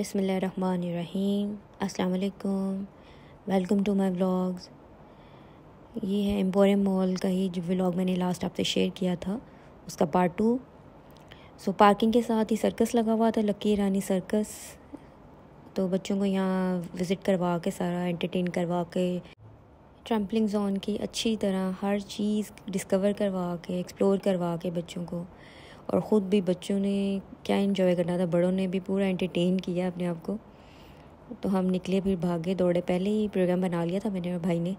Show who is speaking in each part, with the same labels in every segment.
Speaker 1: बसमीम अलकुम welcome to my vlogs ये है एम्पोरियम मॉल का ही जो व्लाग मैंने लास्ट आपसे शेयर किया था उसका पार्ट टू सो पार्किंग के साथ ही सर्कस लगा हुआ था लकी रानी सर्कस तो बच्चों को यहाँ विज़िट करवा के सारा एंटरटेन करवा के ट्रम्पलिंग जोन की अच्छी तरह हर चीज़ डिस्कवर करवा के एक्सप्लोर करवा के बच्चों को और ख़ुद भी बच्चों ने क्या इन्जॉय करना था बड़ों ने भी पूरा एंटरटेन किया अपने आप को तो हम निकले फिर भागे दौड़े पहले ही प्रोग्राम बना लिया था मेरे भाई ने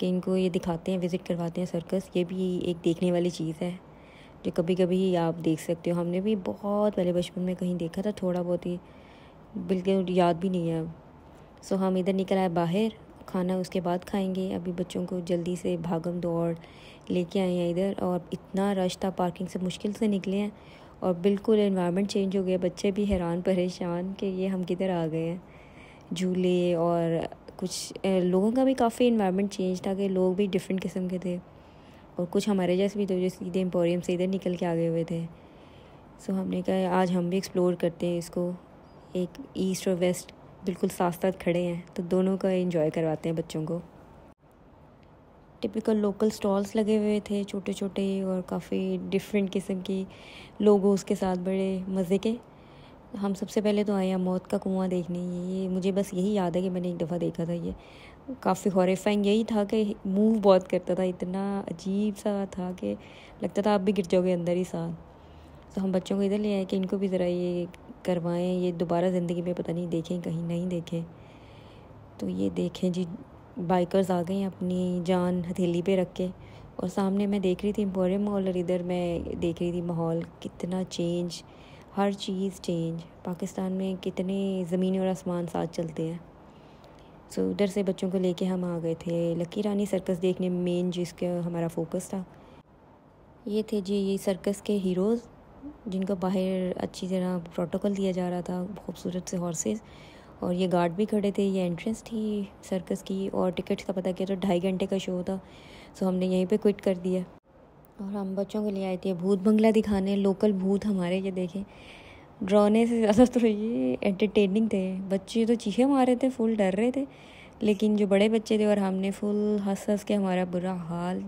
Speaker 1: कि इनको ये दिखाते हैं विज़िट करवाते हैं सर्कस ये भी एक देखने वाली चीज़ है जो कभी कभी आप देख सकते हो हमने भी बहुत पहले बचपन में कहीं देखा था थोड़ा बहुत ही बिल्कुल याद भी नहीं है अब सो हम इधर निकल आए बाहर खाना उसके बाद खाएंगे अभी बच्चों को जल्दी से भागम दौड़ लेके आए हैं इधर और इतना रश था पार्किंग से मुश्किल से निकले हैं और बिल्कुल इन्वायरमेंट चेंज हो गया बच्चे भी हैरान परेशान कि ये हम किधर आ गए हैं झूले और कुछ लोगों का भी काफ़ी इन्वायरमेंट चेंज था कि लोग भी डिफरेंट किस्म के थे और कुछ हमारे जैसे भी थे जो सीधे एम्पोरियम से इधर निकल के आ गए हुए थे सो हमने कहा आज हम भी एक्सप्लोर करते हैं इसको एक ईस्ट और वेस्ट बिल्कुल साथ साथ खड़े हैं तो दोनों का इन्जॉय करवाते हैं बच्चों को टिपिकल लोकल स्टॉल्स लगे हुए थे छोटे छोटे और काफ़ी डिफरेंट किस्म की लोगों उसके साथ बड़े मज़े के हम सबसे पहले तो आए हैं मौत का कुआं देखने ये मुझे बस यही याद है कि मैंने एक दफ़ा देखा था ये काफ़ी हॉरीफाइंग यही था कि मूव बहुत करता था इतना अजीब सा था कि लगता था आप भी गिर जाओगे अंदर ही साथ तो हम बच्चों को इधर ले आए कि इनको भी ज़रा ये करवाएं ये दोबारा ज़िंदगी में पता नहीं देखें कहीं नहीं देखें तो ये देखें जी बाइकर्स आ गए अपनी जान हथेली पे रख के और सामने मैं देख रही थी एम्पोरियम मॉल और इधर मैं देख रही थी माहौल कितना चेंज हर चीज़ चेंज पाकिस्तान में कितने ज़मीन और आसमान साथ चलते हैं सो so, उधर से बच्चों को लेके हम आ गए थे लकी रानी सर्कस देखने में मेन जिसका हमारा फोकस था ये थे जी ये सर्कस के हीरोज़ जिनको बाहर अच्छी तरह प्रोटोकॉल दिया जा रहा था खूबसूरत से हॉर्सेस और ये गार्ड भी खड़े थे ये एंट्रेंस थी सर्कस की और टिकट्स का पता किया तो ढाई घंटे का शो था सो हमने यहीं पे क्विट कर दिया और हम बच्चों के लिए आए थे भूत बंगला दिखाने लोकल भूत हमारे ये देखें ड्रोने से ज़्यादा तो ये एंटरटेनिंग थे बच्चे तो चीखे मारे थे फुल डर रहे थे लेकिन जो बड़े बच्चे थे और हमने फुल हंस हंस के हमारा बुरा हाल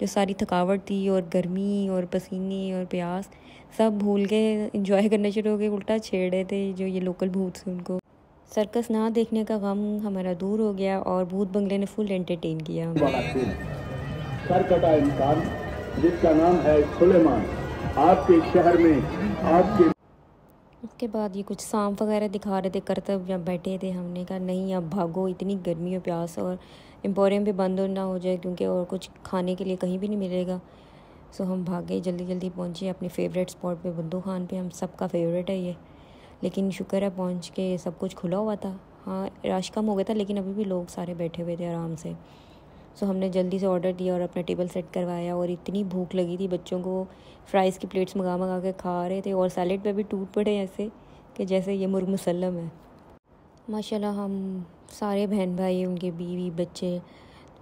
Speaker 1: जो सारी थकावट थी और गर्मी और पसीने और प्यास सब भूल के इंजॉय करने शुरू हो गए उल्टा छेड़े थे जो ये लोकल भूत थे उनको सर्कस ना देखने का गम हमारा दूर हो गया और भूत बंगले ने फुल एंटरटेन किया इंसान जिसका नाम है सुलेमान आपके शहर में आपके उसके बाद ये कुछ सांप वगैरह दिखा रहे थे करतब जब बैठे थे हमने कहा नहीं अब भागो इतनी गर्मी और प्यास और एम्पोरियम भी बंद ना हो जाए क्योंकि और कुछ खाने के लिए कहीं भी नहीं मिलेगा सो हम भागे जल्दी जल्दी पहुंचे अपने फेवरेट स्पॉट पे बुद्धू खान पे हम सबका फेवरेट है ये लेकिन शुक्र है पहुंच के सब कुछ खुला हुआ था हाँ रश कम हो गया था लेकिन अभी भी लोग सारे बैठे हुए थे आराम से सो हमने जल्दी से ऑर्डर दिया और अपना टेबल सेट करवाया और इतनी भूख लगी थी बच्चों को फ्राइज़ की प्लेट्स मंगा मंगा के खा रहे थे और सैलेड पे भी टूट पड़े ऐसे कि जैसे ये मुर्ग मुसलम है माशाल्लाह हम सारे बहन भाई उनके बीवी बच्चे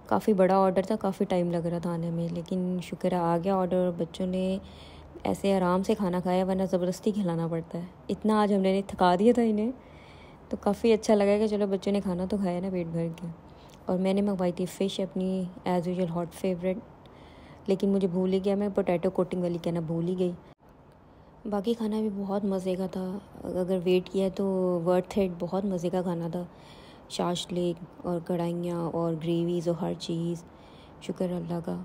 Speaker 1: काफ़ी बड़ा ऑर्डर था काफ़ी टाइम लग रहा था आने में लेकिन शुक्र आ गया ऑर्डर बच्चों ने ऐसे आराम से खाना खाया वरना ज़बरदस्ती खिलाना पड़ता है इतना आज हमने थका दिया था इन्हें तो काफ़ी अच्छा लगा कि चलो बच्चों ने खाना तो खाया ना पेट भर के और मैंने मंगवाई थी फ़िश अपनी एज़ यूजल हॉट फेवरेट लेकिन मुझे भूल ही गया मैं पोटैटो कोटिंग वाली कहना भूल ही गई बाकी खाना भी बहुत मज़े का था अगर वेट किया तो वर्थ इट बहुत मज़े का खाना था शाश लेक और कढ़ाइयाँ और ग्रेवीज़ और हर चीज़ शुक्र अल्लाह का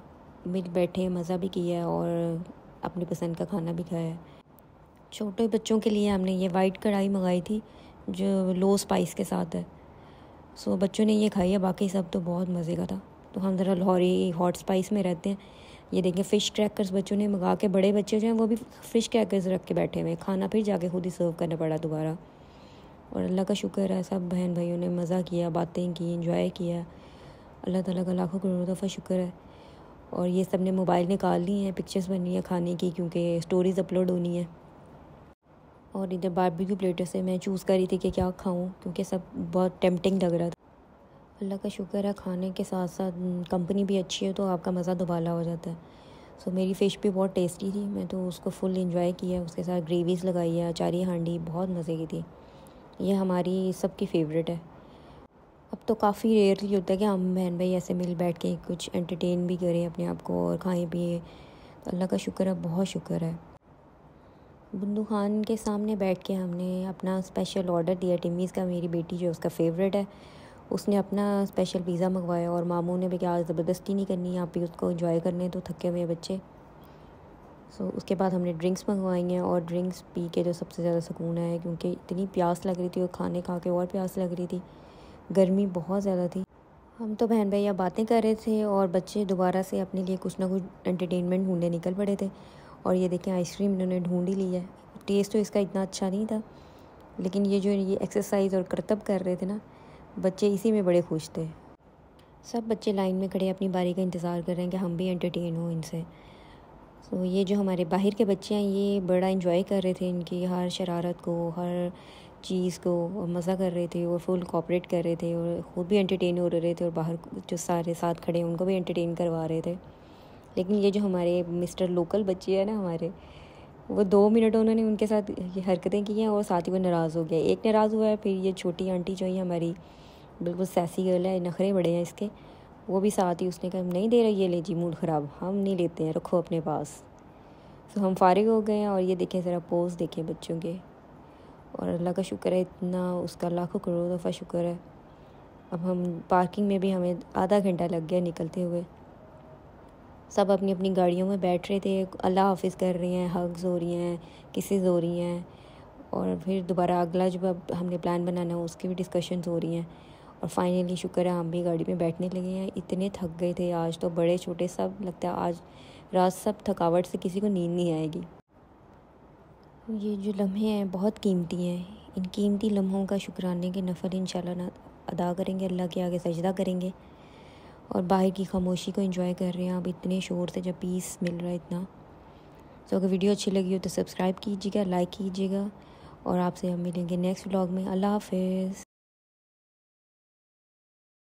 Speaker 1: मिल बैठे मज़ा भी किया और अपनी पसंद का खाना भी खाया है छोटे बच्चों के लिए हमने ये वाइट कढ़ाई मंगाई थी जो लो स्पाइस के साथ है सो बच्चों ने ये खाई है बाकी सब तो बहुत मज़े का था तो हम ज़रा लाहौरी हॉट स्पाइस में रहते हैं ये देखें फ़िश क्रैकर्स बच्चों ने मंगा के बड़े बच्चे जो हैं वो भी फ़िश क्रैकर्स रख के बैठे हुए हैं खाना फिर जाके खुद ही सर्व करना पड़ा दोबारा और अल्लाह का शुक्र है सब बहन भाइयों ने मज़ा किया बातें की इंजॉय किया अल्लाह ताला का लाखों करोड़ों दफ़ा शुक्र है और ये सब ने मोबाइल निकाल ली हैं पिक्चर्स बननी है खाने की क्योंकि स्टोरीज़ अपलोड होनी है और इधर बारबेक्यू प्लेटर से मैं चूज़ कर रही थी कि क्या खाऊं क्योंकि सब बहुत टेम्पटिंग लग रहा था अल्लाह का शुक्र है खाने के साथ साथ कंपनी भी अच्छी है तो आपका मज़ा दुबाला हो जाता है सो मेरी फ़िश भी बहुत टेस्टी थी मैं तो उसको फुल इंजॉय किया उसके साथ ग्रेवीज़ लगाई है अचारी हांडी बहुत मज़े की थी ये हमारी सबकी फेवरेट है अब तो काफ़ी रेयरली होता है कि हम बहन भाई ऐसे मिल बैठ के कुछ एंटरटेन भी करें अपने आप को और खाएं पिए तो अल्लाह का शुक्र है बहुत शुक्र है बुंदू खान के सामने बैठ के हमने अपना स्पेशल ऑर्डर दिया टिमीज़ का मेरी बेटी जो उसका फेवरेट है उसने अपना स्पेशल पिज़्ज़ा मंगवाया और मामू ने भी क्या ज़बरदस्ती नहीं करनी आप ही उसको इंजॉय करने तो थके हुए बच्चे सो so, उसके बाद हमने ड्रिंक्स मंगवाई हैं और ड्रिंक्स पी के जो सबसे ज़्यादा सुकून है क्योंकि इतनी प्यास लग रही थी और खाने खा के और प्यास लग रही थी गर्मी बहुत ज़्यादा थी हम तो बहन भैया बातें कर रहे थे और बच्चे दोबारा से अपने लिए कुछ ना कुछ एंटरटेनमेंट ढूंढे निकल पड़े थे और ये देखें आइसक्रीम इन्होंने ढूंढ ही ली है टेस्ट तो इसका इतना अच्छा नहीं था लेकिन ये जो ये एक्सरसाइज और करतब कर रहे थे ना बच्चे इसी में बड़े खुश थे सब बच्चे लाइन में खड़े अपनी बारी का इंतज़ार कर रहे हैं कि हम भी एंटरटेन हों इनसे सो तो ये जो हमारे बाहर के बच्चे हैं ये बड़ा इन्जॉय कर रहे थे इनकी हर शरारत को हर चीज़ को मज़ा कर रहे थे और फुल कॉपरेट कर रहे थे और ख़ुद भी एंटरटेन हो रहे थे और बाहर जो सारे साथ खड़े हैं उनको भी एंटरटेन करवा रहे थे लेकिन ये जो हमारे मिस्टर लोकल बच्चे हैं ना हमारे वो दो मिनट उन्होंने उनके साथ ये हरकतें की हैं और साथ ही वो नाराज़ हो गया एक नाराज़ हुआ है फिर ये छोटी आंटी जो है हमारी बिल्कुल सैसी गर्ल है नखरे बड़े हैं इसके वो भी साथ ही उसने कहा नहीं दे रही ये ले जी मूड ख़राब हम नहीं लेते हैं रखो अपने पास तो हम फारिग हो गए हैं और ये देखें ज़रा पोज़ देखें बच्चों के और अल्लाह का शुक्र है इतना उसका लाखों करोड़ों दफ़ा शुक्र है अब हम पार्किंग में भी हमें आधा घंटा लग गया निकलते हुए सब अपनी अपनी गाड़ियों में बैठ रहे थे अल्लाह हाफिज़ कर रही हैं हग्स हो रही हैं किसेज हो रही हैं और फिर दोबारा अगला जब अब हमने प्लान बनाना हो उसकी भी डिस्कशन हो रही हैं और फाइनली शुक्र है हम भी गाड़ी में बैठने लगे हैं इतने थक गए थे आज तो बड़े छोटे सब लगता है आज रात सब थकावट से किसी को नींद नहीं आएगी ये जो लम्हे हैं बहुत कीमती हैं इन कीमती लम्हों का शुक्राने के नफर इन अदा करेंगे अल्लाह के आगे सजदा करेंगे और बाहर की खामोशी को इंजॉय कर रहे हैं आप इतने शोर से जब पीस मिल रहा है इतना तो अगर वीडियो अच्छी लगी हो तो सब्सक्राइब कीजिएगा लाइक कीजिएगा और आपसे हम मिलेंगे नेक्स्ट व्लॉग में अल्लाह हाफ